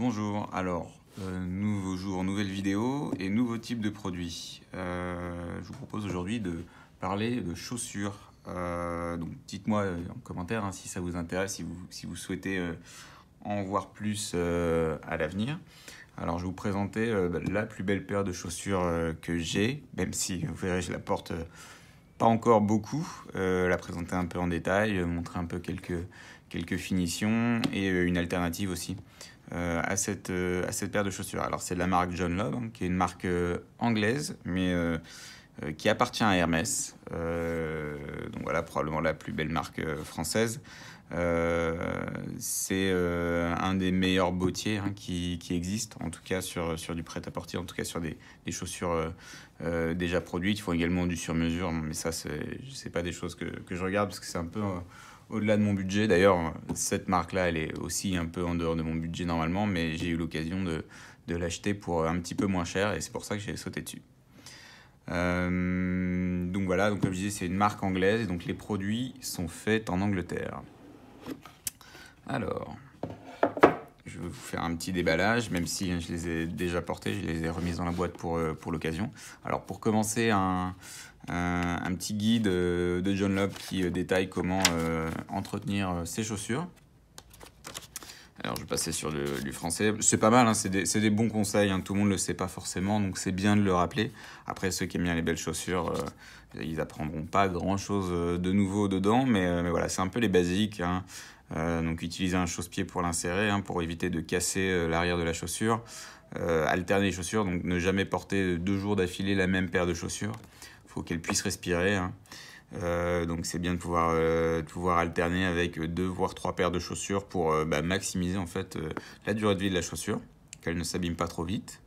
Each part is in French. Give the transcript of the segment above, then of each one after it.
Bonjour, alors euh, nouveau jour, nouvelle vidéo et nouveau type de produit. Euh, je vous propose aujourd'hui de parler de chaussures. Euh, donc dites-moi en commentaire hein, si ça vous intéresse, si vous, souhaitez en voir plus à l'avenir. Alors je vais vous présenter bah, la plus belle paire de chaussures que j'ai, même si vous verrez je la porte pas encore beaucoup, la présenter un peu en détail, montrer un peu quelques, quelques finitions et une alternative aussi euh, à, cette, euh, à cette paire de chaussures. Alors c'est de la marque John Love, hein, qui est une marque euh, anglaise, mais qui appartient à Hermès. donc voilà, probablement la plus belle marque française. c'est un des meilleurs bottiers hein, qui, qui, existe, en tout cas sur, sur du prêt-à-porter, en tout cas sur des, des chaussures déjà produites. Il font également du sur-mesure, mais ça, n'est pas des choses que, que je regarde parce que c'est un peu au-delà de mon budget. D'ailleurs, cette marque-là, elle est aussi un peu en dehors de mon budget normalement, mais j'ai eu l'occasion de, l'acheter pour un petit peu moins cher et c'est pour ça que j'ai sauté dessus. Euh, donc voilà, donc comme je disais, c'est une marque anglaise et donc les produits sont faits en Angleterre. Alors, je vais vous faire un petit déballage, même si hein, je les ai déjà portés, je les ai remises dans la boîte pour, euh, l'occasion. Alors pour commencer, un, euh, petit guide euh, de John Locke qui détaille comment entretenir ses chaussures. Alors, je vais passer sur le, du français. C'est pas mal, hein, c'est des, bons conseils. Hein. tout le monde ne le sait pas forcément, donc c'est bien de le rappeler. Après, ceux qui aiment bien les belles chaussures, euh, ils apprendront pas grand-chose euh, de nouveau dedans, euh, mais, voilà, c'est un peu les basiques. Hein. donc, utiliser un chausse-pied pour l'insérer, pour éviter de casser l'arrière de la chaussure. Euh, alterner les chaussures, donc ne jamais porter deux jours d'affilée la même paire de chaussures. Il faut qu'elles puissent respirer. Euh, donc c'est bien de pouvoir, euh, pouvoir alterner avec deux voire trois paires de chaussures pour euh, bah, maximiser en fait la durée de vie de la chaussure, qu'elle ne s'abîme pas trop vite.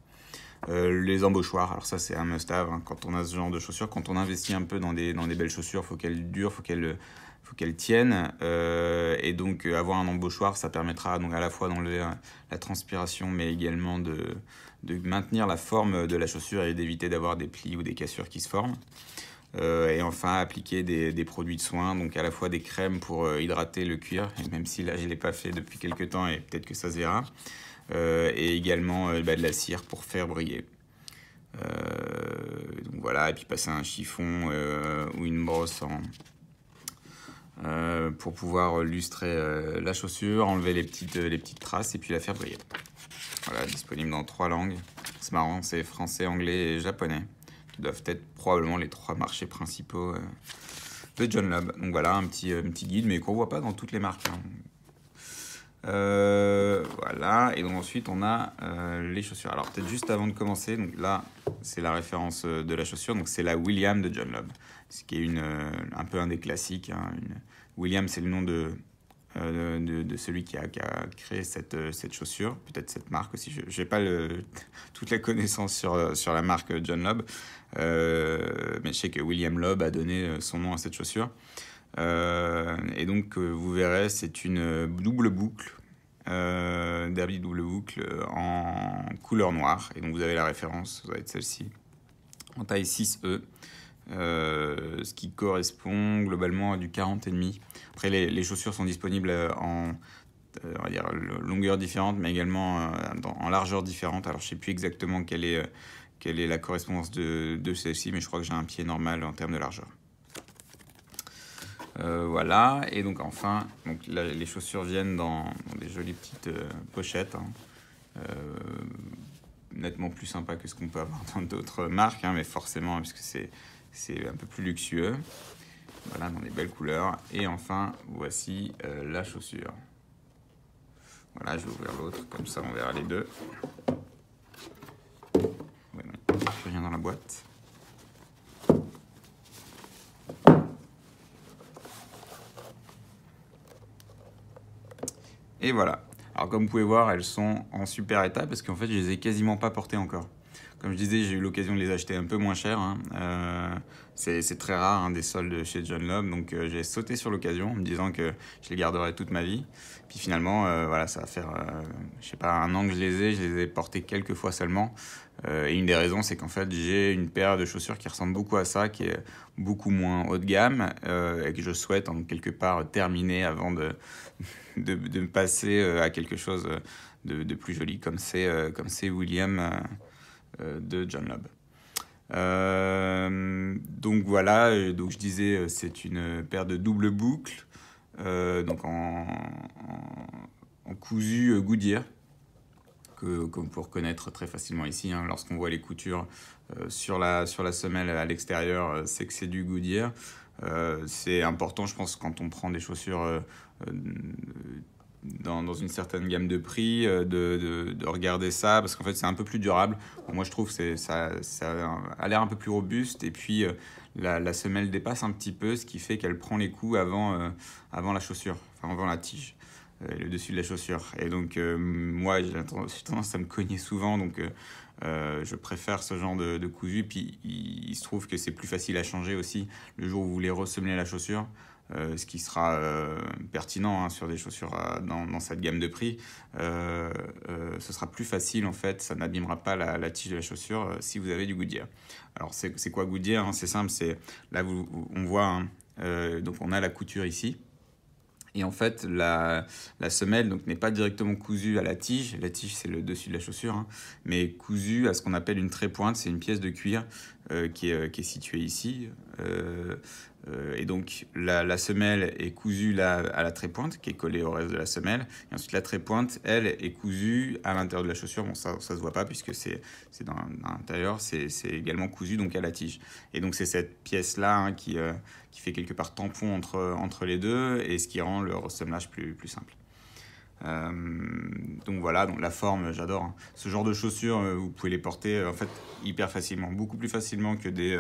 les embauchoirs, alors ça c'est un must-have hein. quand on a ce genre de chaussures, quand on investit un peu dans des, belles chaussures, faut qu'elles durent, faut qu'elles faut qu'elles tiennent et donc avoir un embauchoir ça permettra donc à la fois d'enlever la transpiration mais également de, de maintenir la forme de la chaussure et d'éviter d'avoir des plis ou des cassures qui se forment. Euh, et enfin appliquer des, produits de soins, donc à la fois des crèmes pour euh, hydrater le cuir, et même si là je ne l'ai pas fait depuis quelques temps et peut-être que ça se verra, euh, et également bah, de la cire pour faire briller. donc voilà, et puis passer un chiffon ou une brosse pour pouvoir lustrer la chaussure, enlever les petites, les petites traces et puis la faire briller. Voilà, disponible dans trois langues. C'est marrant, c'est français, anglais et japonais doivent être probablement les trois marchés principaux euh, de John Lab. Donc voilà, un petit, petit guide, mais qu'on voit pas dans toutes les marques. Hein. Euh, voilà, et donc ensuite on a euh, les chaussures. Alors peut-être juste avant de commencer, donc là c'est la référence de la chaussure, donc c'est la William de John Lobb, ce qui est une, un peu un des classiques. Hein. une... William c'est le nom de, euh, de, celui qui a, créé euh, cette, chaussure, peut-être cette marque aussi. Je n'ai pas toute la connaissance sur, euh, la marque John Lobb, mais je sais que William Lobb a donné son nom à cette chaussure. et donc, vous verrez, c'est une double boucle, derby double boucle en couleur noire. Et donc, vous avez la référence, ça va être celle-ci, en taille 6E. Euh, ce qui correspond globalement à du 40,5. Après, les, chaussures sont disponibles euh, en euh, longueur différente, mais également en largeur différente. Alors, je ne sais plus exactement quelle est, quelle est la correspondance de, celle-ci, mais je crois que j'ai un pied normal en termes de largeur. voilà, et donc enfin, donc les chaussures viennent dans, des jolies petites pochettes, hein. nettement plus sympa que ce qu'on peut avoir dans d'autres marques, hein, mais forcément, parce que c'est c'est un peu plus luxueux. Voilà, dans des belles couleurs. Et enfin, voici euh, la chaussure. Voilà, je vais ouvrir l'autre, comme ça on verra les deux. Voilà, plus rien dans la boîte. Et voilà. Alors comme vous pouvez voir, elles sont en super état parce qu'en fait, je les ai quasiment pas portées encore. Comme je disais, j'ai eu l'occasion de les acheter un peu moins cher. Hein. Euh, c'est très rare hein, des soldes chez John Lobb. donc euh, j'ai sauté sur l'occasion en me disant que je les garderais toute ma vie. Puis finalement, euh, voilà, ça va faire, je sais pas, un an que je les ai, je les ai portés quelques fois seulement. et une des raisons, c'est qu'en fait, j'ai une paire de chaussures qui ressemble beaucoup à ça, qui est beaucoup moins haut de gamme et que je souhaite en quelque part terminer avant de, de, passer à quelque chose de, de plus joli, comme c'est William. Euh, de John Lobb. Euh, donc voilà, donc je disais, euh, c'est une paire de double boucle donc en, en, cousu Goodyear, que, vous reconnaître très facilement ici. Hein. Lorsqu'on voit les coutures sur, la, sur la semelle à l'extérieur, c'est que c'est du Goodyear. c'est important, je pense, quand on prend des chaussures dans, dans, une certaine gamme de prix, euh, de, de, de regarder ça, parce qu'en fait c'est un peu plus durable. moi je trouve que ça, ça a l'air un peu plus robuste, et puis euh, la, la, semelle dépasse un petit peu, ce qui fait qu'elle prend les coups avant, euh, avant la chaussure, enfin avant la tige, le dessus de la chaussure. Et donc moi j'ai tendance à me cogner souvent, donc je préfère ce genre de, de cousu, puis il, il se trouve que c'est plus facile à changer aussi le jour où vous voulez ressemeler la chaussure. Euh, ce qui sera euh, pertinent hein, sur des chaussures euh, dans, cette gamme de prix, ce sera plus facile en fait, ça n'abîmera pas la, tige de la chaussure si vous avez du goudier. Alors c'est quoi goudier hein C'est simple, c'est là on voit, hein, donc on a la couture ici. Et en fait, la, semelle n'est pas directement cousue à la tige. La tige, c'est le dessus de la chaussure, mais cousue à ce qu'on appelle une trépointe. C'est une pièce de cuir qui, est, située ici. Euh, et donc la, semelle est cousue là, à la trépointe qui est collée au reste de la semelle. Et ensuite la trépointe, elle, est cousue à l'intérieur de la chaussure. Bon, ça ne se voit pas puisque c'est dans, l'intérieur, c'est également cousu donc à la tige. Et donc c'est cette pièce-là hein, qui, euh, qui fait quelque part tampon entre, entre les deux et ce qui rend le ressemblage plus, plus simple. Euh, donc voilà, donc la forme, j'adore. Hein. Ce genre de chaussures, vous pouvez les porter en fait hyper facilement, beaucoup plus facilement que des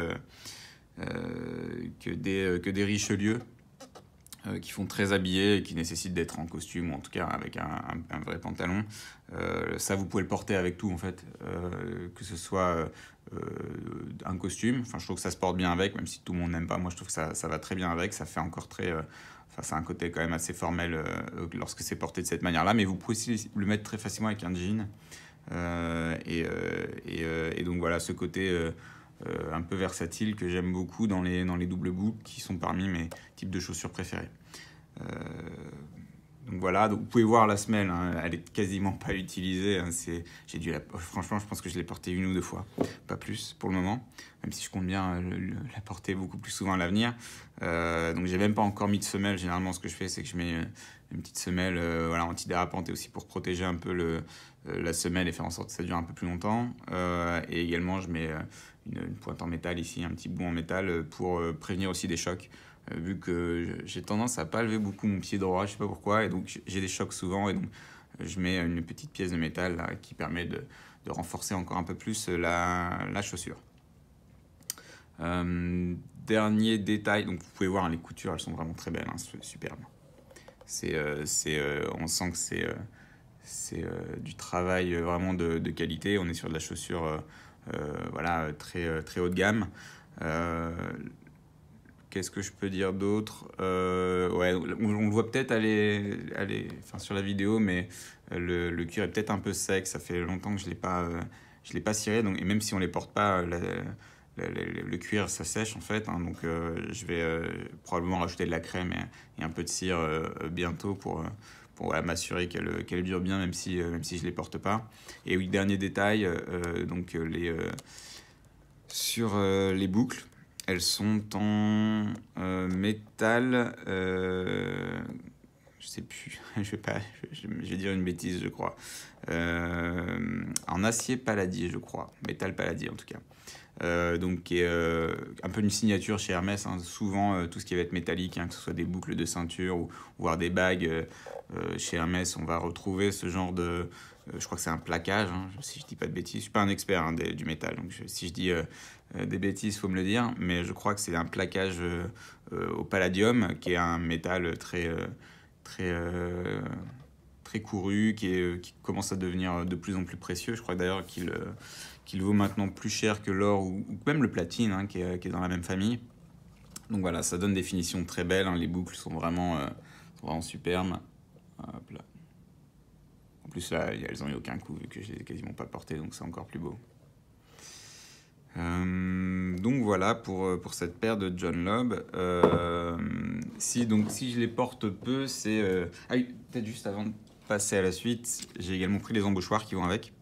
euh, que, des, euh, que des Richelieu euh, qui font très habillés et qui nécessitent d'être en costume ou en tout cas avec un, un, vrai pantalon. ça, vous pouvez le porter avec tout en fait, que ce soit un costume. Enfin, je trouve que ça se porte bien avec, même si tout le monde n'aime pas. Moi, je trouve que ça, ça, va très bien avec. Ça fait encore très. Enfin, c'est un côté quand même assez formel lorsque c'est porté de cette manière-là. Mais vous pouvez aussi le mettre très facilement avec un jean. Et, et, et, donc voilà, ce côté euh, un peu versatile que j'aime beaucoup dans les, dans les doubles boucles qui sont parmi mes types de chaussures préférées. Euh, donc voilà, vous pouvez voir la semelle, hein, elle est quasiment pas utilisée. Hein, c'est, j'ai franchement, je pense que je l'ai portée une ou deux fois, pas plus pour le moment, même si je compte bien euh, la porter beaucoup plus souvent à l'avenir. Euh, donc j'ai même pas encore mis de semelle. Généralement, ce que je fais, c'est que je mets euh, une, petite semelle euh, voilà, antidérapante et aussi pour protéger un peu euh, la semelle et faire en sorte que ça dure un peu plus longtemps. et également, je mets une, pointe en métal ici, un petit bout en métal pour prévenir aussi des chocs. Euh, vu que j'ai tendance à pas lever beaucoup mon pied droit, je sais pas pourquoi, et donc j'ai des chocs souvent, et donc euh, je mets une petite pièce de métal qui permet de, renforcer encore un peu plus euh, la, chaussure. dernier détail, donc vous pouvez voir hein, les coutures, elles sont vraiment très belles, hein, superbe. superbes. C'est, on sent que c'est, c'est du travail vraiment de, qualité. On est sur de la chaussure, voilà, très très haut de gamme. Qu'est-ce que je peux dire d'autre euh, ouais, On le voit peut-être aller, aller, enfin, sur la vidéo, mais euh, le, cuir est peut-être un peu sec. Ça fait longtemps que je ne l'ai pas, euh, je l'ai pas ciré. Donc, et même si on ne les porte pas, le, cuir, ça sèche en fait. Hein. donc je vais probablement rajouter de la crème et, un peu de cire bientôt pour, pour m'assurer qu'elle dure bien, même si, même si je ne les porte pas. Et oui, dernier détail, donc les, sur les boucles. Elles sont en euh, métal. Euh, je sais plus. je vais pas. Je, vais dire une bêtise, je crois. Euh, en acier paladier, je crois. Métal paladier, en tout cas. Euh, donc qui est euh, un peu une signature chez Hermès. Hein. Souvent, euh, tout ce qui va être métallique, hein, que ce soit des boucles de ceinture ou voire des bagues, chez Hermès, on va retrouver ce genre de. je crois que c'est un plaquage, hein, si je dis pas de bêtises. Je suis pas un expert du métal, donc si je dis des bêtises, faut me le dire. Mais je crois que c'est un plaquage au palladium, qui est un métal très très très couru, qui, est, qui commence à devenir de plus en plus précieux. Je crois d'ailleurs qu'il qu'il vaut maintenant plus cher que l'or ou, même le platine, hein, qui, est, dans la même famille. Donc voilà, ça donne des finitions très belles. Hein. les boucles sont vraiment, euh, superbes. En plus, là, elles n'ont eu aucun coup, vu que je les ai quasiment pas portées, donc c'est encore plus beau. Euh, donc voilà pour, euh, pour cette paire de John Lobb. si, donc, si je les porte peu, c'est... Ah oui, peut-être juste avant de passer à la suite, j'ai également pris les embauchoirs qui vont avec.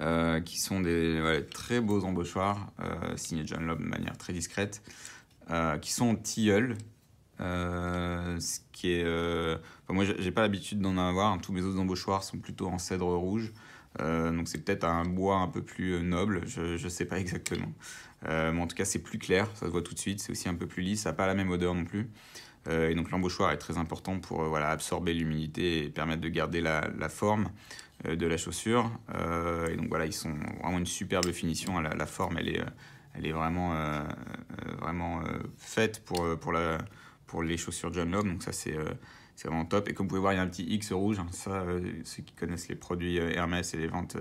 Euh, qui sont des très beaux embauchoirs, euh, signés John Lobb de manière très discrète, euh, qui sont en tilleul. Euh, ce qui est, enfin, moi, j'ai pas l'habitude d'en avoir. tous mes autres embauchoirs sont plutôt en cèdre rouge. donc c'est peut-être un bois un peu plus noble, je ne sais pas exactement. mais en tout cas c'est plus clair, ça se voit tout de suite, c'est aussi un peu plus lisse, ça n'a pas la même odeur non plus. et donc l'embauchoir est très important pour voilà, absorber l'humidité et permettre de garder la, la forme. Euh, de la chaussure. Euh, et donc voilà, ils sont vraiment une superbe finition. La, forme, elle est, euh, elle est vraiment, vraiment faite pour, pour, la, pour les chaussures John Lobb, Donc ça, c'est vraiment top. Et comme vous pouvez voir, il y a un petit X rouge. Hein. Ça, ceux qui connaissent les produits Hermès et les ventes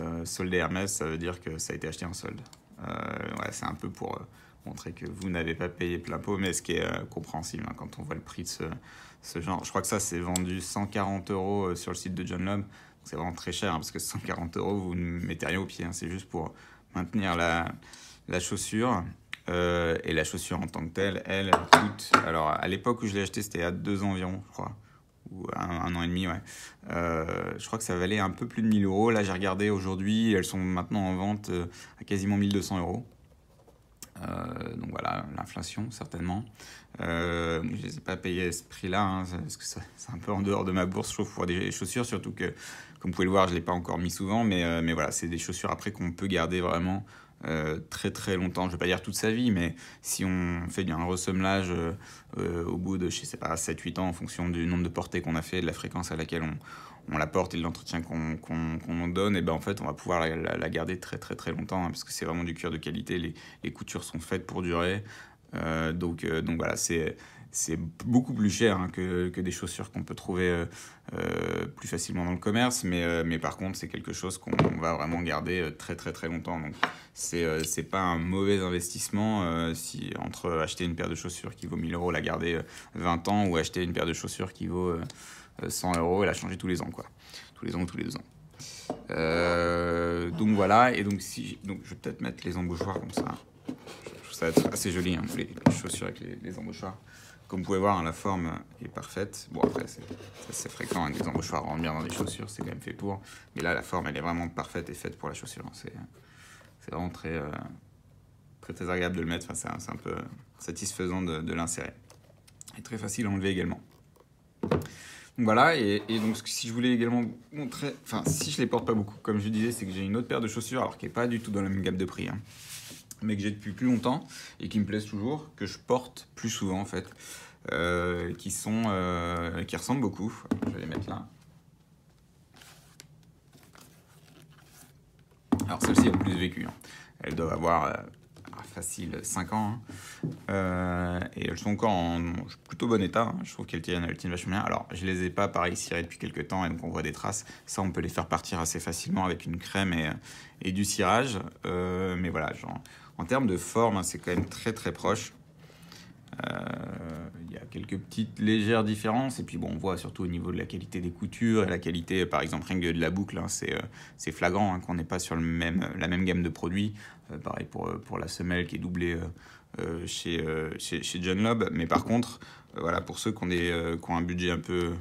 euh, soldées Hermès, ça veut dire que ça a été acheté en solde. c'est un peu pour montrer que vous n'avez pas payé plein pot, mais ce qui est compréhensible hein, quand on voit le prix de ce, ce genre. Je crois que ça, c'est vendu 140 euros sur le site de John Lobb, c'est vraiment très cher, hein, parce que 140 euros, vous ne mettez rien au pied. Hein. c'est juste pour maintenir la, la chaussure. Euh, et la chaussure en tant que telle, elle coûte. Alors, à l'époque où je l'ai acheté, c'était à deux ans environ, je crois. Ou un, an et demi, ouais. Euh, je crois que ça valait un peu plus de 1000 euros. Là, j'ai regardé aujourd'hui, elles sont maintenant en vente euh, à quasiment 1200 euros. Euh, donc voilà, l'inflation certainement. Euh, je ne les ai pas payés à ce prix-là, hein, parce que c'est un peu en dehors de ma bourse, je trouve, pour des chaussures, surtout que, comme vous pouvez le voir, je ne l'ai pas encore mis souvent, mais, euh, mais voilà, c'est des chaussures après qu'on peut garder vraiment très très longtemps, je ne vais pas dire toute sa vie, mais si on fait un ressemblage au bout de, je sais pas, 7-8 ans en fonction du nombre de portées qu'on a fait, de la fréquence à laquelle on, on la porte et l'entretien qu'on en donne, et ben en fait, on va pouvoir la, garder très très très longtemps hein, parce que c'est vraiment du cuir de qualité. Les, coutures sont faites pour durer. Euh, donc, euh, donc voilà, c'est beaucoup plus cher hein, que, des chaussures qu'on peut trouver euh, plus facilement dans le commerce, mais, par contre, c'est quelque chose qu'on va vraiment garder très très très longtemps. Donc, c'est n'est pas un mauvais investissement si entre acheter une paire de chaussures qui vaut 1000 euros, la garder 20 ans, ou acheter une paire de chaussures qui vaut. 100 euh, euros, elle a changé tous les ans, quoi. Tous les ans ou tous les deux ans. Euh, donc voilà, et donc si. Donc je vais peut-être mettre les embauchoirs comme ça. Je trouve ça être assez joli, hein, les, chaussures avec les, embauchoirs. Comme vous pouvez voir, hein, la forme est parfaite. Bon, après, c'est assez fréquent, hein, les embauchoirs rentrent bien dans les chaussures, c'est quand même fait pour. Mais là, la forme, elle est vraiment parfaite et faite pour la chaussure. Hein. C'est vraiment très, euh, très, très, agréable de le mettre. Enfin, c'est un, peu satisfaisant de, de l'insérer. Et très facile à enlever également. Voilà, et, donc donc si je voulais également montrer, enfin si je les porte pas beaucoup, comme je disais, c'est que j'ai une autre paire de chaussures, alors qui n'est pas du tout dans la même gamme de prix, hein, mais que j'ai depuis plus longtemps et qui me plaisent toujours, que je porte plus souvent en fait, euh, qui sont, euh, qui ressemblent beaucoup. Je vais les mettre là. Alors celle-ci a plus vécu, hein. elle doit avoir euh, ah, facile 5 ans. Hein. Euh, et elles sont encore en plutôt bon état. Hein. Je trouve qu'elles tiennent, elles tiennent vachement bien. Alors, je les ai pas pareil cirées depuis quelques temps et donc on voit des traces. Ça, on peut les faire partir assez facilement avec une crème et, et du cirage. Euh, mais voilà, genre, en termes de forme, hein, c'est quand même très très proche. Euh, il y a quelques petites légères différences. Et puis, bon, on voit surtout au niveau de la qualité des coutures et la qualité, par exemple, rien que de la boucle, hein, euh, c'est flagrant hein, qu'on n'est pas sur le même, la même gamme de produits. Euh, pareil pour, pour la semelle qui est doublée. Chez, chez, John Lobb, mais par contre, voilà, pour ceux qui ont, des, qui un budget un peu,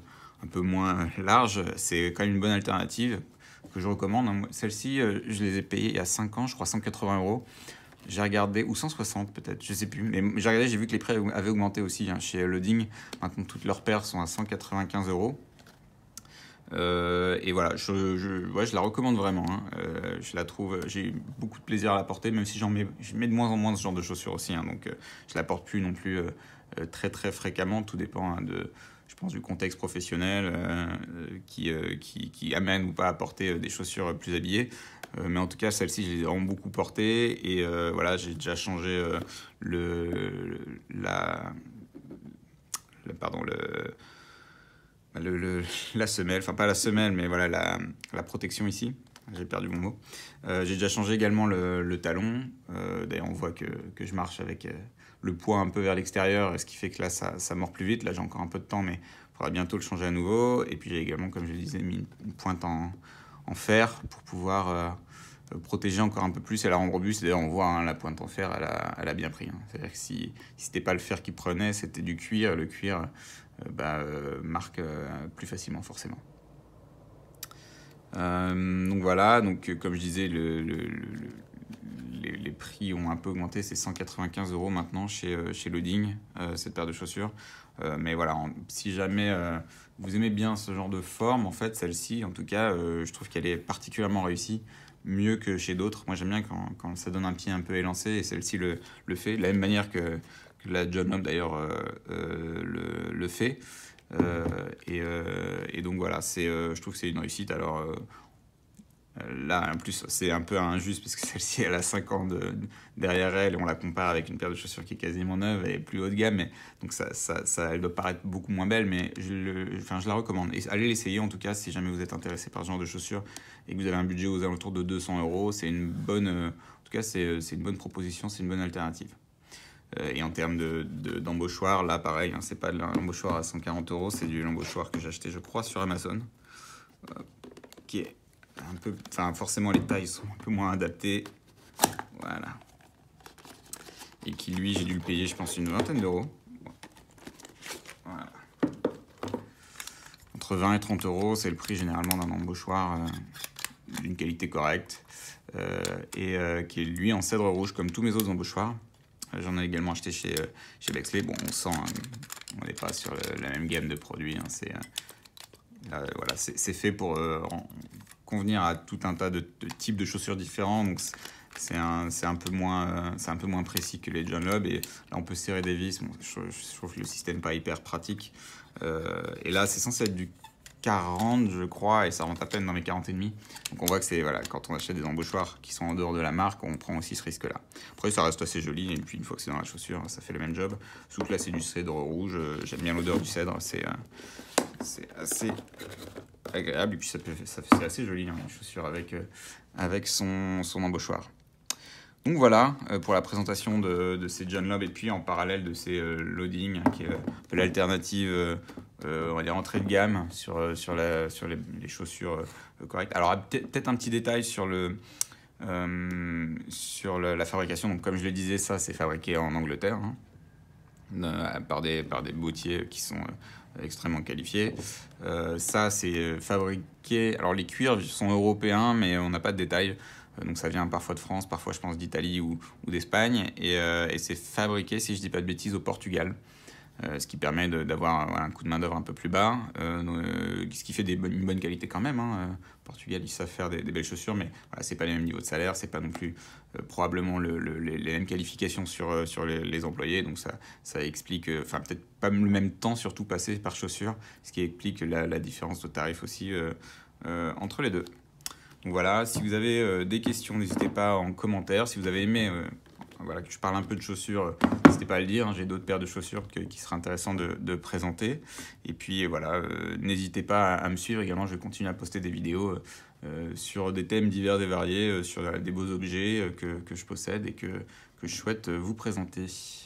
un peu moins large, c'est quand même une bonne alternative que je recommande. Celle-ci, je les ai payées il y a 5 ans, je crois 180 euros j'ai regardé, ou 160 peut-être, je sais plus, mais j'ai regardé, j'ai vu que les prix avaient augmenté aussi hein, chez Loading. Maintenant, toutes leurs paires sont à 195 euros. Euh, et voilà, je, je, je, la recommande vraiment. Hein. Euh, je la trouve, j'ai beaucoup de plaisir à la porter, même si j'en mets, je mets de moins en moins ce genre de chaussures aussi. Hein. donc, euh, je la porte plus non plus euh, très très fréquemment. Tout dépend hein, de, je pense, du contexte professionnel qui, qui, qui, amène ou pas à porter des chaussures plus habillées. Euh, mais en tout cas, celle-ci, je l'ai vraiment beaucoup portée. Et euh, voilà, j'ai déjà changé euh, le, la, Pardon, le. Le, la semelle, enfin pas la semelle, mais voilà la, la protection ici. J'ai perdu mon mot. j'ai déjà changé également le, talon. D'ailleurs, on voit que, que, je marche avec le poids un peu vers l'extérieur, ce qui fait que là, ça, ça mord plus vite. Là, j'ai encore un peu de temps, mais il faudra bientôt le changer à nouveau. Et puis, j'ai également, comme je le disais, mis une pointe en, en fer pour pouvoir euh, protéger encore un peu plus et la rendre robuste. D'ailleurs, on voit hein, la pointe en fer, elle a, bien pris. Hein. C'est-à-dire que si, si c'était pas le fer qui prenait, c'était du cuir. Le cuir euh, bah, euh, marque plus facilement, forcément. donc voilà, donc, comme je disais, les, prix ont un peu augmenté. C'est 195 euros maintenant chez, chez Loading, cette paire de chaussures. mais voilà, si jamais vous aimez bien ce genre de forme, en fait, celle-ci, en tout cas, je trouve qu'elle est particulièrement réussie mieux que chez d'autres. Moi, j'aime bien quand, quand, ça donne un pied un peu élancé, et celle-ci le, le, fait, de la même manière que, la John Locke, d'ailleurs, euh, euh, le, le, fait. Euh, et, et, donc, voilà, je trouve que c'est une réussite. Alors, euh, là, en plus, c'est un peu injuste parce que celle-ci, elle a 5 ans derrière elle et on la compare avec une paire de chaussures qui est quasiment neuve, et plus haut de gamme, mais, donc ça, ça, elle doit paraître beaucoup moins belle, mais je, enfin, je la recommande. allez l'essayer en tout cas si jamais vous êtes intéressé par ce genre de chaussures et que vous avez un budget aux alentours de 200 euros. C'est une bonne, euh, en tout cas, euh, c'est une bonne proposition, c'est une bonne alternative. Et en termes d'embauchoir, de, là pareil, hein, c'est pas de l'embauchoir à 140 euros, c'est du l'embauchoir que j'ai acheté, je crois, sur Amazon un peu, enfin forcément les tailles sont un peu moins adaptées. Voilà. Et qui lui, j'ai dû le payer, je pense, une vingtaine d'euros. Voilà. Entre 20 et 30 euros, c'est le prix généralement d'un embauchoir euh, d'une qualité correcte. Euh, et euh, qui est lui en cèdre rouge, comme tous mes autres embauchoirs. J'en ai également acheté chez, chez Bexley. Bon, on sent, hein, on n'est pas sur la même gamme de produits. Hein, c'est voilà, fait pour convenir à tout un tas de, types de chaussures différents. Donc c'est un, un, peu moins, euh, c'est un peu moins précis que les John Lob. Et là, on peut serrer des vis. je, trouve le système pas hyper pratique. Euh, et là, c'est censé être du 40, je crois, et ça rentre à peine dans les 40 et demi. Donc on voit que c'est voilà, quand on achète des embauchoirs qui sont en dehors de la marque, on prend aussi ce risque-là. Après, ça reste assez joli. Et puis une fois que c'est dans la chaussure, ça fait le même job. Sous là, c'est du cèdre rouge. Euh, j'aime bien l'odeur du cèdre. C'est c'est assez agréable. Et puis, ça, ça c'est assez joli, hein, les chaussures, avec, euh, avec son, son, embauchoir. Donc voilà euh, pour la présentation de, de, ces John Lobb. et puis en parallèle de ces euh, loading qui est l'alternative on va dire entrée de gamme sur, sur, la, sur les, chaussures correctes. Alors ah, peut-être un petit détail sur le, sur la, fabrication. Donc, comme je le disais, ça c'est fabriqué en Angleterre hein, par, des, par des boutiers qui sont extrêmement qualifié. Euh, ça, c'est euh, fabriqué. Alors, les cuirs sont européens, mais on n'a pas de détails. Euh, donc ça vient parfois de France, parfois je pense d'Italie ou, d'Espagne. Et, c'est fabriqué, si je ne dis pas de bêtises, au Portugal. Euh, ce qui permet d'avoir euh, un coût de main-d'œuvre un peu plus bas, euh, ce qui fait des bonnes, une bonne qualité quand même. Hein. Portugal, ils savent faire des, belles chaussures, mais voilà, c'est pas les mêmes niveaux de salaire, c'est pas non plus probablement les, mêmes qualifications sur, sur les, employés, donc ça, ça explique, enfin peut-être pas le même temps surtout passé par chaussure, ce qui explique la, la différence de tarif aussi entre les deux. Donc voilà, si vous avez des questions, n'hésitez pas en commentaire. Si vous avez aimé voilà, je parle un peu de chaussures, n'hésitez pas à le dire. Hein, j'ai d'autres paires de chaussures qui seraient intéressant de, présenter. Et puis euh, voilà, euh, n'hésitez pas à, me suivre également. Je continue à poster des vidéos euh, sur des thèmes divers et variés, sur des beaux objets que, je possède et que je souhaite vous présenter.